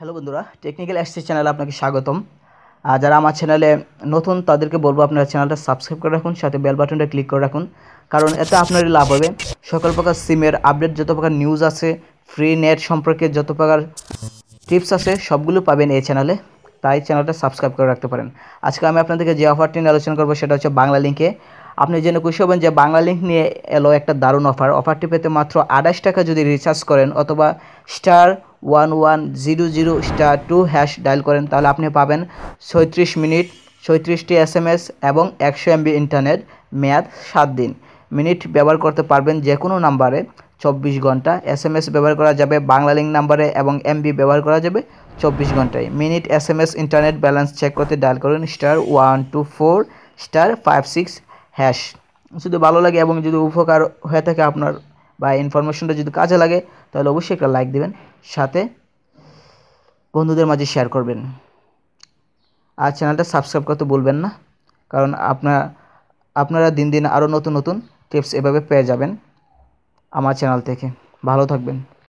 hello বন্ধুরা technical access চ্যানেলে আপনাকে স্বাগতম যারা আমার চ্যানেলে নতুন তাদেরকে বলবো আপনারা চ্যানেলটা সাবস্ক্রাইব করে রাখুন সাথে বেল বাটনটা ক্লিক করে রাখুন কারণ এতে আপনারই লাভ হবে সকল প্রকার সিমের আপডেট যত প্রকার নিউজ আছে ফ্রি নেট সম্পর্কে যত প্রকার টিপস আছে সবগুলো পাবেন এই চ্যানেলে তাই চ্যানেলটা সাবস্ক্রাইব করে রাখতে পারেন আজকে আমি আপনাদেরকে যে অফারটি নিয়ে আলোচনা করবো সেটা হচ্ছে বাংলা লিঙ্কে আপনি জেনে খুশি হবেন যে বাংলা লিঙ্ক নিয়ে এলো একটা দারুণ অফার অফারটি পেতে মাত্র আড়াইশ টাকা যদি রিচার্জ করেন অথবা star one one zero zero star two hash dial করেন তাহলে আপনি পাবেন ছত্রিশ মিনিট ছত্রিশটি এস এম এস এবং একশো এমবি ইন্টারনেট মেয়াদ সাত দিন মিনিট ব্যবহার করতে পারবেন যে কোনো নাম্বারে চব্বিশ ঘন্টা এস এম এস ব্যবহার করা যাবে বাংলা লিঙ্ক নাম্বারে এবং এমবি ব্যবহার করা যাবে চব্বিশ ঘন্টায় minute S M S internet balance check করতে ডায়াল করুন star one two four star five six hash শুধু ভালো লাগে এবং যদি উপকার হয়ে থাকে আপনার বা ইনফরমেশনটা যদি কাজে লাগে তাহলে অবশ্যই একটা লাইক দেবেন সাথে বন্ধুদের মাঝে শেয়ার করবেন আর চ্যানেলটা সাবস্ক্রাইব করতে বলবেন না কারণ আপনার আপনারা দিন দিন আরও নতুন নতুন টিপস এভাবে পেয়ে যাবেন আমার চ্যানেল থেকে ভালো থাকবেন